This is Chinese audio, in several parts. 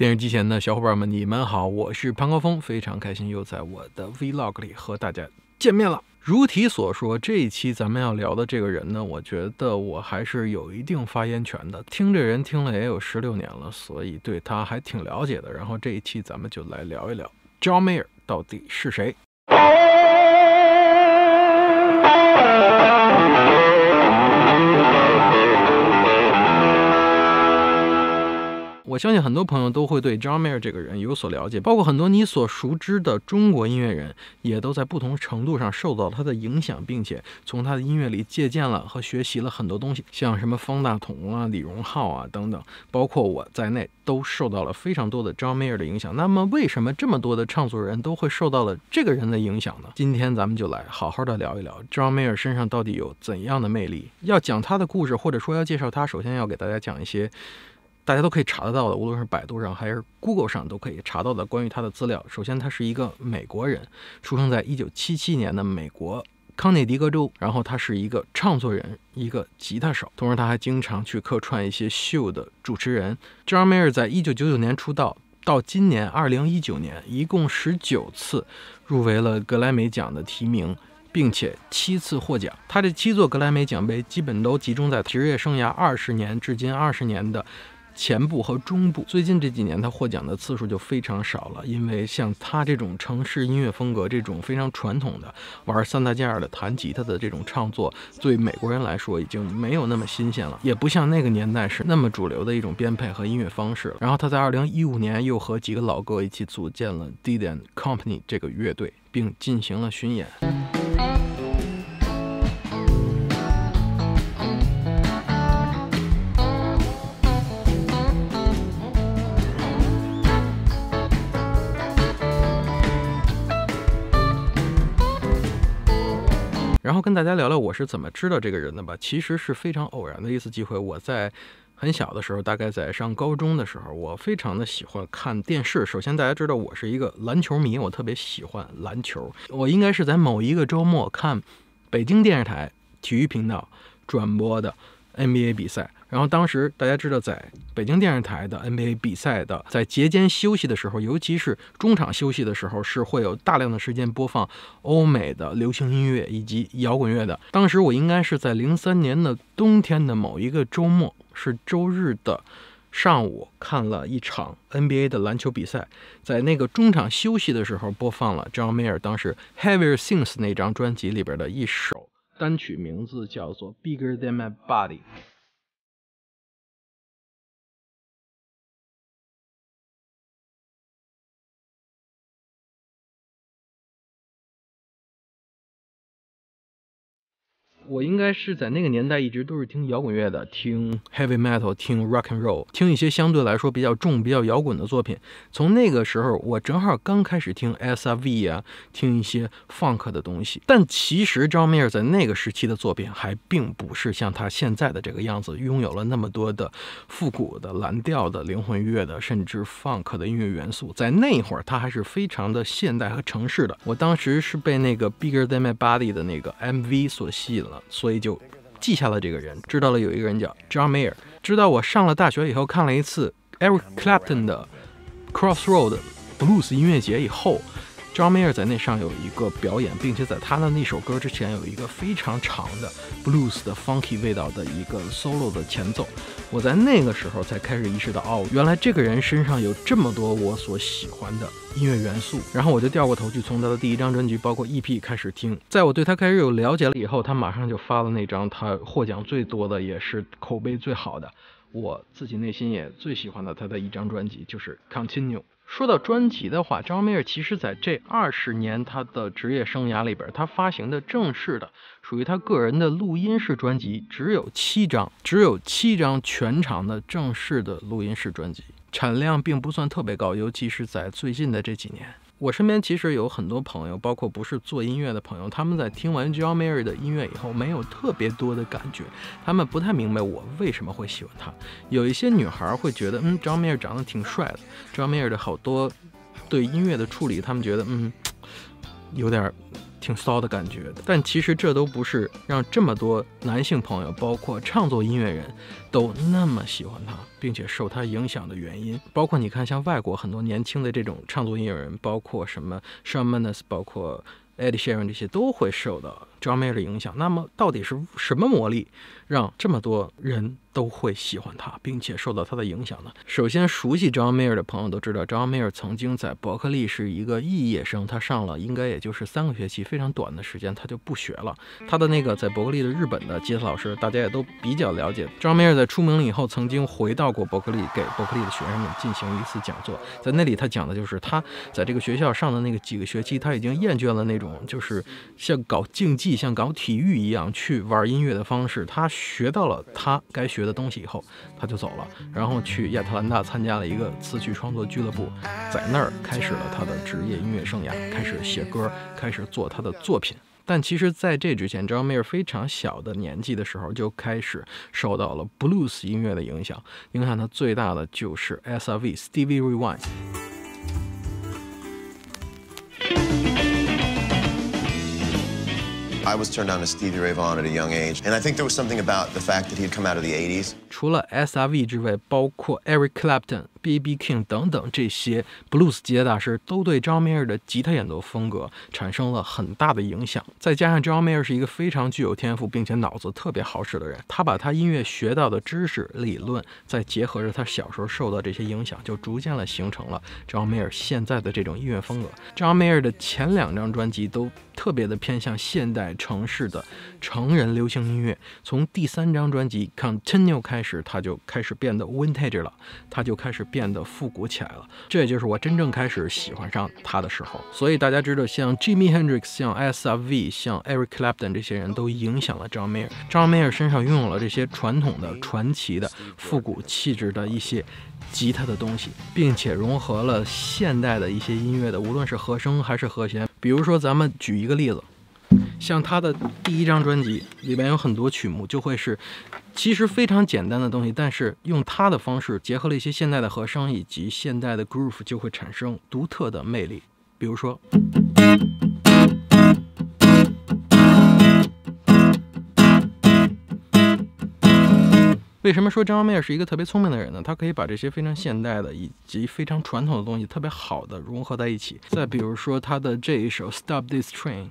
电视机前的小伙伴们，你们好，我是潘高峰，非常开心又在我的 vlog 里和大家见面了。如题所说，这一期咱们要聊的这个人呢，我觉得我还是有一定发言权的。听这人听了也有十六年了，所以对他还挺了解的。然后这一期咱们就来聊一聊 John Mayer 到底是谁。我相信很多朋友都会对 John Mayer 这个人有所了解，包括很多你所熟知的中国音乐人，也都在不同程度上受到他的影响，并且从他的音乐里借鉴了和学习了很多东西，像什么方大同啊、李荣浩啊等等，包括我在内都受到了非常多的 John Mayer 的影响。那么，为什么这么多的唱作人都会受到了这个人的影响呢？今天咱们就来好好的聊一聊 John Mayer 身上到底有怎样的魅力。要讲他的故事，或者说要介绍他，首先要给大家讲一些。大家都可以查得到的，无论是百度上还是 Google 上都可以查到的关于他的资料。首先，他是一个美国人，出生在一九七七年的美国康涅狄格州。然后，他是一个唱作人，一个吉他手，同时他还经常去客串一些秀的主持人。j o h n m a y e r 在一九九九年出道，到今年二零一九年，一共十九次入围了格莱美奖的提名，并且七次获奖。他这七座格莱美奖杯基本都集中在职业生涯二十年至今二十年的。前部和中部，最近这几年他获奖的次数就非常少了，因为像他这种城市音乐风格，这种非常传统的玩三大件儿的弹吉他的这种创作，对美国人来说已经没有那么新鲜了，也不像那个年代是那么主流的一种编配和音乐方式了。然后他在二零一五年又和几个老哥一起组建了 d 点 a n Company 这个乐队，并进行了巡演。然后跟大家聊聊我是怎么知道这个人的吧。其实是非常偶然的一次机会。我在很小的时候，大概在上高中的时候，我非常的喜欢看电视。首先大家知道我是一个篮球迷，我特别喜欢篮球。我应该是在某一个周末看北京电视台体育频道转播的 NBA 比赛。然后当时大家知道，在北京电视台的 NBA 比赛的在节间休息的时候，尤其是中场休息的时候，是会有大量的时间播放欧美的流行音乐以及摇滚乐的。当时我应该是在零三年的冬天的某一个周末，是周日的上午看了一场 NBA 的篮球比赛，在那个中场休息的时候，播放了 John Mayer 当时《Heavier Things》那张专辑里边的一首单曲，名字叫做《Bigger Than My Body》。我应该是在那个年代一直都是听摇滚乐的，听 heavy metal，听 rock and roll，听一些相对来说比较重、比较摇滚的作品。从那个时候，我正好刚开始听 S R V 啊，听一些 funk 的东西。但其实张 r 在那个时期的作品还并不是像他现在的这个样子，拥有了那么多的复古的蓝调的、灵魂乐的，甚至 funk 的音乐元素。在那会儿，他还是非常的现代和城市的。我当时是被那个 Bigger Than My Body 的那个 M V 所吸引了。所以就记下了这个人，知道了有一个人叫 John Mayer，知道我上了大学以后看了一次 Eric Clapton 的 c r o s s r o a d Blues 音乐节以后。j n m y e r 在那上有一个表演，并且在他的那首歌之前有一个非常长的 blues 的 funky 味道的一个 solo 的前奏。我在那个时候才开始意识到，哦，原来这个人身上有这么多我所喜欢的音乐元素。然后我就掉过头去，从他的第一张专辑，包括 EP 开始听。在我对他开始有了解了以后，他马上就发了那张他获奖最多的，也是口碑最好的，我自己内心也最喜欢的他的一张专辑，就是《Continue》。说到专辑的话，张梅尔其实在这二十年他的职业生涯里边，他发行的正式的属于他个人的录音室专辑只有七张，只有七张全长的正式的录音室专辑，产量并不算特别高，尤其是在最近的这几年。我身边其实有很多朋友，包括不是做音乐的朋友，他们在听完 J. o h n Mayer 的音乐以后，没有特别多的感觉。他们不太明白我为什么会喜欢他。有一些女孩会觉得，嗯，J. o h n Mayer 长得挺帅的。J. o h n Mayer 的好多对音乐的处理，他们觉得，嗯，有点。挺骚的感觉的，但其实这都不是让这么多男性朋友，包括创作音乐人都那么喜欢他，并且受他影响的原因。包括你看，像外国很多年轻的这种创作音乐人，包括什么 Sean Mendes，包括 Eddie Shearin，这些都会受到。j a y e r 的影响，那么到底是什么魔力，让这么多人都会喜欢他，并且受到他的影响呢？首先，熟悉 j a y e r 的朋友都知道 j a y e r 曾经在伯克利是一个肄业生，他上了应该也就是三个学期，非常短的时间，他就不学了。他的那个在伯克利的日本的吉他老师，大家也都比较了解。j a y e r 在出名了以后，曾经回到过伯克利，给伯克利的学生们进行一次讲座，在那里他讲的就是他在这个学校上的那个几个学期，他已经厌倦了那种就是像搞竞技。像搞体育一样去玩音乐的方式，他学到了他该学的东西以后，他就走了，然后去亚特兰大参加了一个词曲创作俱乐部，在那儿开始了他的职业音乐生涯，开始写歌，开始做他的作品。但其实，在这之前，j o h n Mayer 非常小的年纪的时候就开始受到了 blues 音乐的影响。影响他最大的就是 S R V Stevie r e w v n d I was turned on to Stevie Ray Vaughan at a young age, and I think there was something about the fact that he had come out of the 80s. 除了 S.R.V. 之外，包括 Eric Clapton、B.B. King 等等这些 blues 吉大师都对 John Mayer 的吉他演奏风格产生了很大的影响。再加上 John Mayer 是一个非常具有天赋，并且脑子特别好使的人，他把他音乐学到的知识理论，再结合着他小时候受到这些影响，就逐渐的形成了 John Mayer 现在的这种音乐风格。John Mayer 的前两张专辑都特别的偏向现代城市的。成人流行音乐从第三张专辑《Continue》开始，它就开始变得 Vintage 了，它就开始变得复古起来了。这也就是我真正开始喜欢上他的时候。所以大家知道，像 Jimmy Hendrix、像 SRV、像 Eric Clapton 这些人都影响了 John Mayer。John Mayer 身上拥有了这些传统的、传奇的、复古气质的一些吉他的东西，并且融合了现代的一些音乐的，无论是和声还是和弦。比如说，咱们举一个例子。像他的第一张专辑里边有很多曲目，就会是其实非常简单的东西，但是用他的方式结合了一些现代的和声以及现代的 groove，就会产生独特的魅力。比如说，为什么说张曼玉是一个特别聪明的人呢？他可以把这些非常现代的以及非常传统的东西特别好的融合在一起。再比如说他的这一首《Stop This Train》。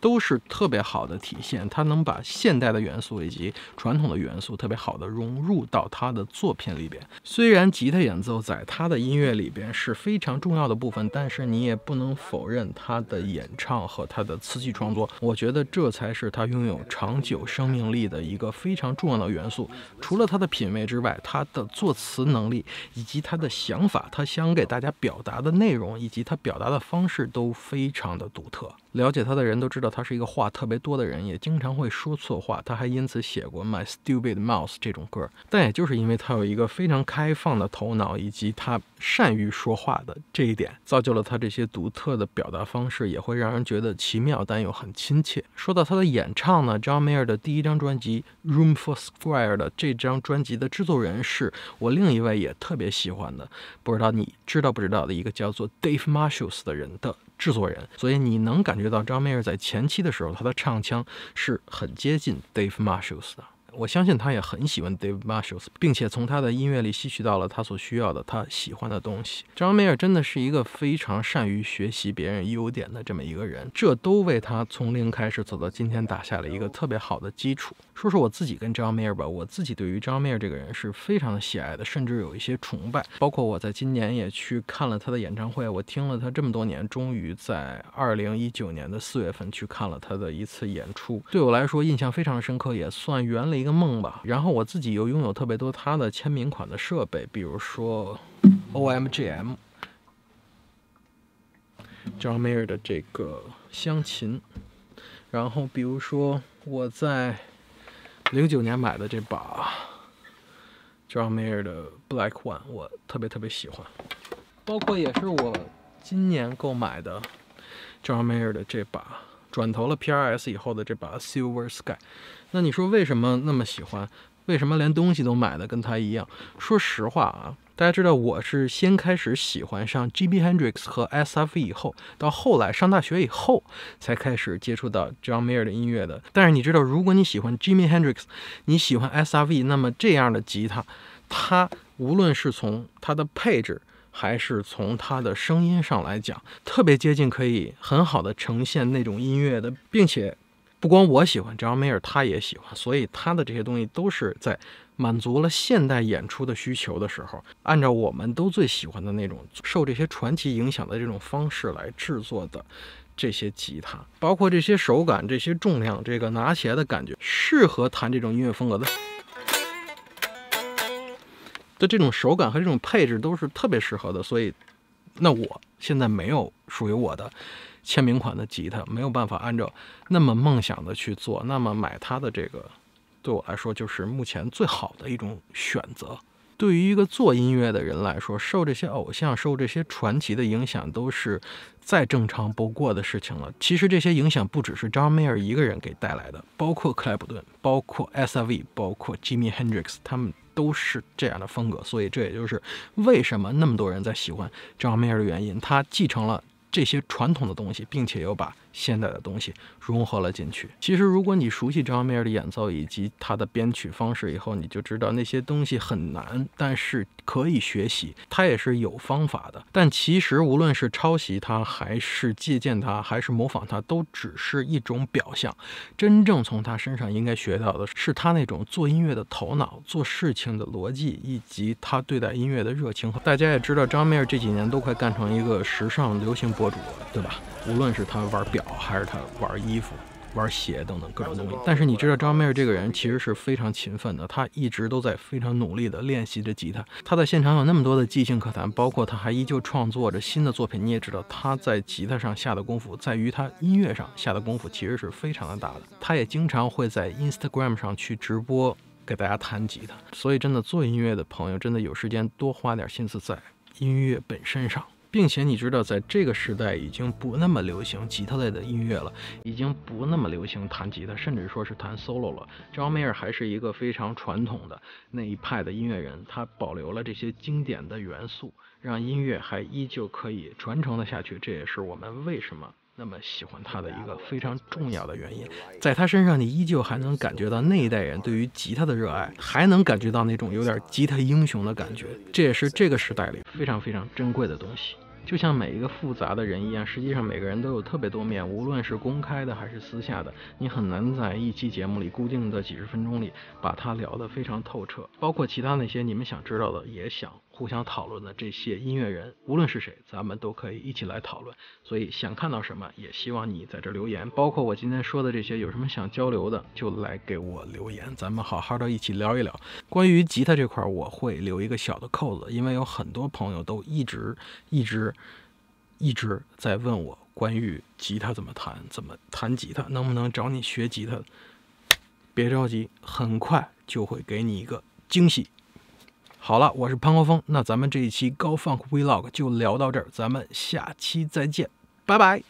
都是特别好的体现，他能把现代的元素以及传统的元素特别好的融入到他的作品里边。虽然吉他演奏在他的音乐里边是非常重要的部分，但是你也不能否认他的演唱和他的词曲创作。我觉得这才是他拥有长久生命力的一个非常重要的元素。除了他的品味之外，他的作词能力以及他的想法，他想给大家表达的内容以及他表达的方式都非常的独特。了解他的人都知道。他是一个话特别多的人，也经常会说错话。他还因此写过《My Stupid Mouth》这种歌。但也就是因为他有一个非常开放的头脑，以及他善于说话的这一点，造就了他这些独特的表达方式，也会让人觉得奇妙，但又很亲切。说到他的演唱呢，John Mayer 的第一张专辑《Room for s q u a r e 的这张专辑的制作人是我另一位也特别喜欢的，不知道你知道不知道的一个叫做 Dave m a r s h e l s 的人的。制作人，所以你能感觉到张曼玉在前期的时候，她的唱腔是很接近 Dave m a r s h l l s 的。我相信他也很喜欢 Dave m a r s h a l l 并且从他的音乐里吸取到了他所需要的、他喜欢的东西。j o h n m a y e r 真的是一个非常善于学习别人优点的这么一个人，这都为他从零开始走到今天打下了一个特别好的基础。说说我自己跟 j o h n m a y e r 吧，我自己对于 j o h n m a y e r 这个人是非常的喜爱的，甚至有一些崇拜。包括我在今年也去看了他的演唱会，我听了他这么多年，终于在二零一九年的四月份去看了他的一次演出，对我来说印象非常深刻，也算圆了。一个梦吧，然后我自己又拥有特别多他的签名款的设备，比如说 O M G M John Mayer 的这个香琴，然后比如说我在零九年买的这把 John Mayer 的 Black One，我特别特别喜欢，包括也是我今年购买的 John Mayer 的这把。转投了 PRS 以后的这把 Silver Sky，那你说为什么那么喜欢？为什么连东西都买的跟他一样？说实话啊，大家知道我是先开始喜欢上 j i m Hendrix 和 SRV 以后，到后来上大学以后才开始接触到 John Mayer 的音乐的。但是你知道，如果你喜欢 j i m i Hendrix，你喜欢 SRV，那么这样的吉他，它无论是从它的配置，还是从它的声音上来讲，特别接近，可以很好的呈现那种音乐的，并且不光我喜欢 j o h a n Mayer 他也喜欢，所以他的这些东西都是在满足了现代演出的需求的时候，按照我们都最喜欢的那种受这些传奇影响的这种方式来制作的这些吉他，包括这些手感、这些重量、这个拿起来的感觉，适合弹这种音乐风格的。的这种手感和这种配置都是特别适合的，所以，那我现在没有属于我的签名款的吉他，没有办法按照那么梦想的去做，那么买它的这个对我来说就是目前最好的一种选择。对于一个做音乐的人来说，受这些偶像、受这些传奇的影响，都是再正常不过的事情了。其实这些影响不只是张梅尔一个人给带来的，包括克莱普顿、包括 S. R. V、包括 Jimmy Hendrix 他们。都是这样的风格，所以这也就是为什么那么多人在喜欢这方面的原因。他继承了。这些传统的东西，并且又把现代的东西融合了进去。其实，如果你熟悉张梅尔的演奏以及他的编曲方式以后，你就知道那些东西很难，但是可以学习，他也是有方法的。但其实，无论是抄袭他，还是借鉴他，还是模仿他，都只是一种表象。真正从他身上应该学到的是他那种做音乐的头脑、做事情的逻辑，以及他对待音乐的热情。大家也知道，张梅尔这几年都快干成一个时尚流行。博主对吧？无论是他玩表，还是他玩衣服、玩鞋等等各种东西。但是你知道，张妹这个人其实是非常勤奋的，他一直都在非常努力的练习着吉他。他在现场有那么多的即兴可弹，包括他还依旧创作着新的作品。你也知道，他在吉他上下的功夫，在于他音乐上下的功夫其实是非常的大的。他也经常会在 Instagram 上去直播给大家弹吉他。所以，真的做音乐的朋友，真的有时间多花点心思在音乐本身上。并且你知道，在这个时代已经不那么流行吉他类的音乐了，已经不那么流行弹吉他，甚至说是弹 solo 了。j o n m a e 尔还是一个非常传统的那一派的音乐人，他保留了这些经典的元素，让音乐还依旧可以传承的下去。这也是我们为什么。那么喜欢他的一个非常重要的原因，在他身上你依旧还能感觉到那一代人对于吉他的热爱，还能感觉到那种有点吉他英雄的感觉，这也是这个时代里非常非常珍贵的东西。就像每一个复杂的人一样，实际上每个人都有特别多面，无论是公开的还是私下的，你很难在一期节目里固定的几十分钟里把他聊得非常透彻，包括其他那些你们想知道的也想。互相讨论的这些音乐人，无论是谁，咱们都可以一起来讨论。所以想看到什么，也希望你在这留言。包括我今天说的这些，有什么想交流的，就来给我留言，咱们好好的一起聊一聊。关于吉他这块，我会留一个小的扣子，因为有很多朋友都一直一直一直在问我关于吉他怎么弹，怎么弹吉他，能不能找你学吉他？别着急，很快就会给你一个惊喜。好了，我是潘国峰，那咱们这一期高放 Vlog 就聊到这儿，咱们下期再见，拜拜。